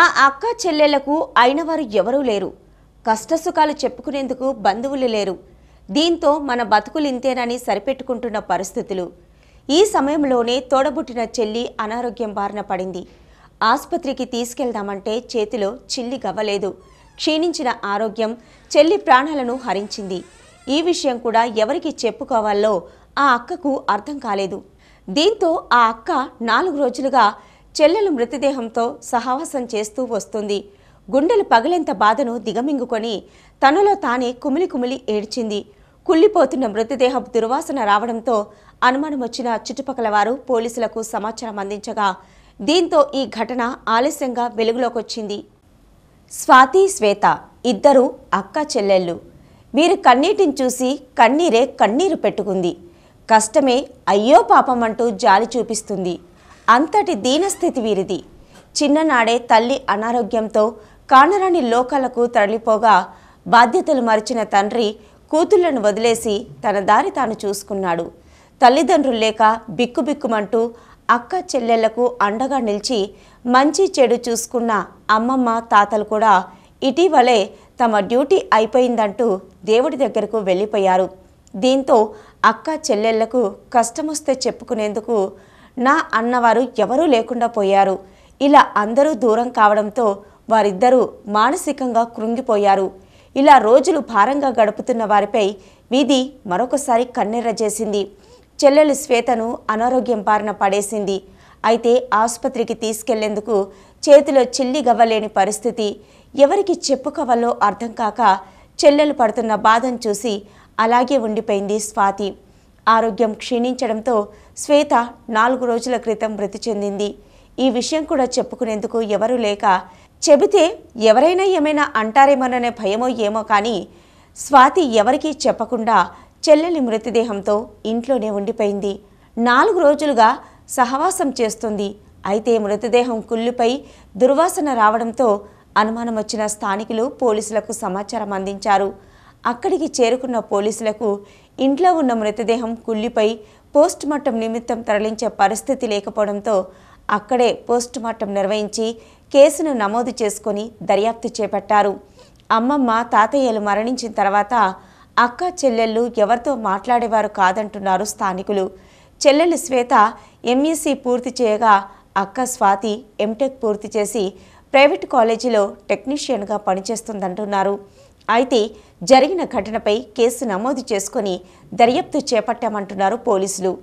ఆ అక్క చెల్లెలకు అయినవారు ఎవరూ లేరు కష్టసుఖాలు చెప్పుకునేందుకు బంధువులు లేరు దీంతో మన బతుకులు ఇంతేనని సరిపెట్టుకుంటున్న పరిస్థితులు ఈ సమయంలోనే తోడబుట్టిన చెల్లి అనారోగ్యం బారిన పడింది ఆసుపత్రికి తీసుకెళ్దామంటే చేతిలో చిల్లి గవ్వలేదు క్షీణించిన ఆరోగ్యం చెల్లి ప్రాణాలను హరించింది ఈ విషయం కూడా ఎవరికి చెప్పుకోవాలో ఆ అక్కకు అర్థం కాలేదు దీంతో ఆ అక్క నాలుగు రోజులుగా చెల్లెలు మృతదేహంతో సహవాసం చేస్తూ వస్తుంది గుండెలు పగలేంత బాధను దిగమింగుకొని తనలో తానే కుమిలి కుమిలి ఏడ్చింది కుళ్ళిపోతున్న మృతదేహం దుర్వాసన రావడంతో అనుమానం వచ్చిన చుట్టుపక్కల వారు పోలీసులకు సమాచారం అందించగా దీంతో ఈ ఘటన ఆలస్యంగా వెలుగులోకొచ్చింది స్వాతి శ్వేత ఇద్దరు అక్క చెల్లెళ్ళు వీరి కన్నీటిని చూసి కన్నీరే కన్నీరు పెట్టుకుంది కష్టమే అయ్యో పాపం అంటూ జాలి చూపిస్తుంది అంతటి దీనస్థితి వీరిది చిన్ననాడే తల్లి అనారోగ్యంతో కానరాని లోకాలకు తరలిపోగా బాధ్యతలు మరిచిన తండ్రి కూతుళ్లను వదిలేసి తన దారి తాను చూసుకున్నాడు తల్లిదండ్రులు లేక బిక్కుబిక్కుమంటూ అక్క చెల్లెళ్లకు అండగా నిలిచి మంచి చెడు చూసుకున్న అమ్మమ్మ తాతలు కూడా ఇటీవలే తమ డ్యూటీ అయిపోయిందంటూ దేవుడి దగ్గరకు వెళ్ళిపోయారు దీంతో అక్క చెల్లెళ్లకు కష్టమొస్తే చెప్పుకునేందుకు నా అన్నవారు ఎవరూ లేకుండా పోయారు ఇలా అందరూ దూరం కావడంతో వారిద్దరూ మానసికంగా కృంగిపోయారు ఇలా రోజులు భారంగా గడుపుతున్న వారిపై వీధి మరొకసారి కన్నెర్ర చేసింది చెల్లెలు శ్వేతను అనారోగ్యం బారిన పడేసింది అయితే ఆసుపత్రికి తీసుకెళ్లేందుకు చేతిలో చిల్లి గవ్వలేని పరిస్థితి ఎవరికి చెప్పుకోవాలో అర్థం కాక చెల్లెలు పడుతున్న బాధను చూసి అలాగే ఉండిపోయింది స్వాతి ఆరోగ్యం క్షీణించడంతో శ్వేత నాలుగు రోజుల క్రితం మృతి చెందింది ఈ విషయం కూడా చెప్పుకునేందుకు ఎవరూ లేక చెబితే ఎవరైనా ఏమైనా అంటారేమోననే భయమో ఏమో కానీ స్వాతి ఎవరికీ చెప్పకుండా చెల్లెలి మృతదేహంతో ఇంట్లోనే ఉండిపోయింది నాలుగు రోజులుగా సహవాసం చేస్తుంది అయితే మృతదేహం కుళ్ళిపై దుర్వాసన రావడంతో అనుమానం వచ్చిన స్థానికులు పోలీసులకు సమాచారం అందించారు అక్కడికి చేరుకున్న పోలీసులకు ఇంట్లో ఉన్న మృతదేహం కుళ్ళిపై పోస్ట్ మార్టం నిమిత్తం తరలించే పరిస్థితి లేకపోవడంతో అక్కడే పోస్ట్ మార్టం నిర్వహించి కేసును నమోదు చేసుకుని దర్యాప్తు చేపట్టారు అమ్మమ్మ తాతయ్యలు మరణించిన తర్వాత అక్క చెల్లెళ్ళు ఎవరితో మాట్లాడేవారు కాదంటున్నారు స్థానికులు చెల్లెలు శ్వేత ఎంఎస్సి పూర్తి చేయగా అక్క స్వాతి ఎంటెక్ పూర్తి చేసి ప్రైవేట్ కాలేజీలో టెక్నీషియన్గా పనిచేస్తుందంటున్నారు అయితే జరిగిన ఘటనపై కేసు నమోదు చేసుకుని దర్యాప్తు చేపట్టామంటున్నారు పోలీసులు